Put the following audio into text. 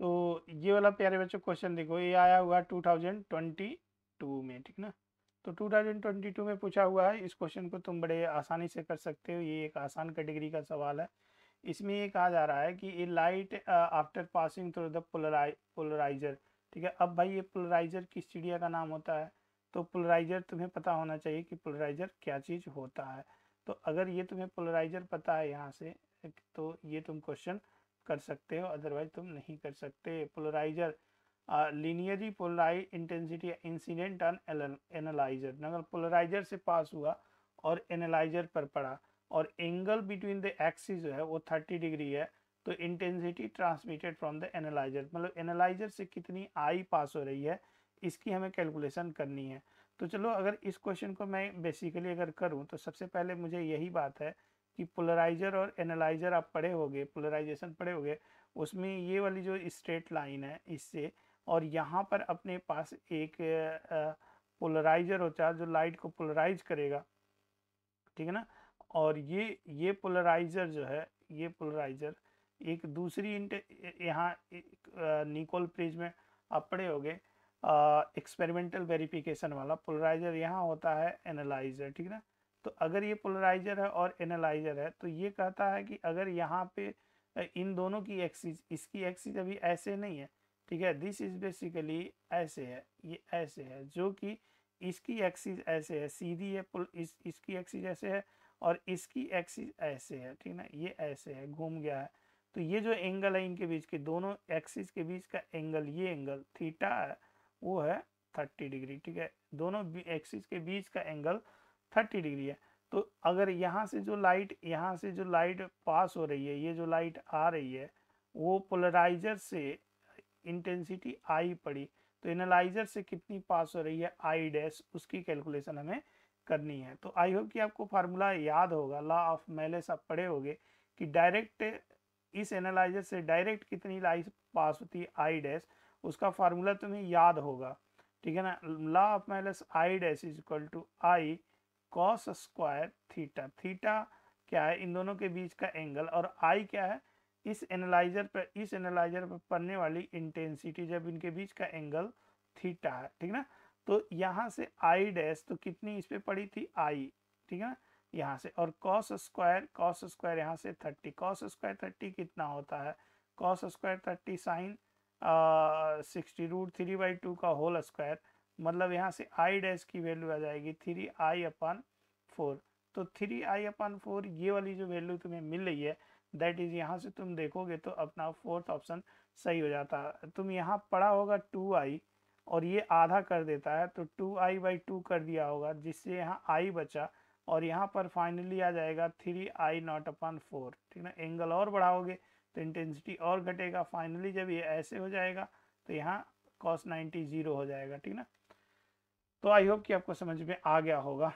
तो ये वाला प्यारे बच्चों क्वेश्चन देखो ये आया हुआ टू थाउजेंड ट्वेंटी टू में ठीक ना तो टू थाउजेंड ट्वेंटी टू में पूछा हुआ है इस क्वेश्चन को तुम बड़े आसानी से कर सकते हो ये एक आसान कैटेगरी का सवाल है इसमें ये कहा जा रहा है कि ये light after passing through the polariser ठीक है अब भाई ये पोलराइजर किस चिड़िया का नाम होता है तो पोलराइजर तुम्हें पता होना चाहिए कि पोलराइजर क्या चीज़ होता है तो अगर ये तुम्हें पोलराइजर पता है यहाँ से तो ये तुम क्वेश्चन कर सकते हो अदरवाइज तुम नहीं कर सकते polariser linearly polarise intensity incident on analyser नगर पोलराइजर से पास हुआ और एनालाइजर पर पड़ा और एंगल बिटवीन द एक्सिस जो है वो थर्टी डिग्री है तो intensity transmitted from the analyser मतलब एनालाइजर से कितनी आई पास हो रही है इसकी हमें कैलकुलेशन करनी है तो चलो अगर इस क्वेश्चन को मैं बेसिकली अगर करूं तो सबसे पहले मुझे यही बात है कि पोलराइजर और एनालाइजर आप पढ़े होंगे पोलराइजेशन पढ़े होंगे उसमें ये वाली जो स्ट्रेट लाइन है इससे और यहाँ पर अपने पास एक पोलराइजर होता है जो लाइट को पोलराइज करेगा ठीक है ना और ये ये पोलराइजर जो है ये पोलराइजर एक दूसरी इंट यहाँ निकोल प्रिज में आप पढ़े होंगे एक्सपेरिमेंटल वेरिफिकेशन वाला पोलराइजर यहाँ होता है एनालाइजर ठीक है ना तो अगर ये पोलराइजर है और एनालाइजर है तो ये कहता है कि अगर यहाँ पे इन दोनों की एक्सिस इसकी एक्सिस अभी ऐसे नहीं है ठीक है दिस इज बेसिकली ऐसे है ये ऐसे है जो कि इसकी एक्सिस ऐसे है सीधी है इस इसकी एक्सिस ऐसे है और इसकी एक्सिस ऐसे है ठीक ना ये ऐसे है घूम गया है तो ये जो एंगल है इनके बीच के दोनों एक्सिस के बीच का एंगल ये एंगल थीटा है वो है थर्टी डिग्री ठीक है दोनों एक्सिस के बीच का एंगल थर्टी डिग्री है तो अगर यहाँ से जो लाइट यहाँ से जो लाइट पास हो रही है ये जो लाइट आ रही है वो पोलराइजर से इंटेंसिटी आई पड़ी तो एनालाइजर से कितनी पास हो रही है आई डैश उसकी कैलकुलेशन हमें करनी है तो आई होप कि आपको फार्मूला याद होगा लॉ ऑफ मेलेस आप पढ़े होंगे कि डायरेक्ट इस एनालाइजर से डायरेक्ट कितनी लाइट पास होती है आई डैश उसका फार्मूला तुम्हें याद होगा ठीक है ना law of Malus I dash is equal to I cos square theta theta क्या है इन दोनों के बीच का एंगल और आई क्या है इस एनालाइजर पर इस एनालाइजर पर पड़ने वाली इंटेंसिटी जब इनके बीच का एंगल थीटा है ठीक ना तो यहाँ से आई डैश तो कितनी इस पर पड़ी थी आई ठीक है ना यहाँ से और कॉस स्क्वायर कॉस स्क्वायर यहाँ से थर्टी कॉस स्क्वायर थर्टी कितना होता है cos square thirty sine sixty root three by two का होल स्क्वायर मतलब यहाँ से आई डैश की वैल्यू आ जाएगी थ्री आई अपन फोर तो थ्री आई अपन फोर ये वाली जो वैल्यू तुम्हें मिल रही है दैट इज़ यहाँ से तुम देखोगे तो अपना फोर्थ ऑप्शन सही हो जाता है तुम यहाँ पढ़ा होगा टू आई और ये आधा कर देता है तो टू आई बाई टू कर दिया होगा जिससे यहाँ आई बचा और यहाँ पर फाइनली आ जाएगा three I nought upon four ठीक ना एंगल और बढ़ाओगे तो इंटेंसिटी और घटेगा फाइनली जब ये ऐसे हो जाएगा तो यहाँ कॉस नाइन्टी ज़ीरो हो जाएगा ठीक ना तो आई होप कि आपको समझ में आ गया होगा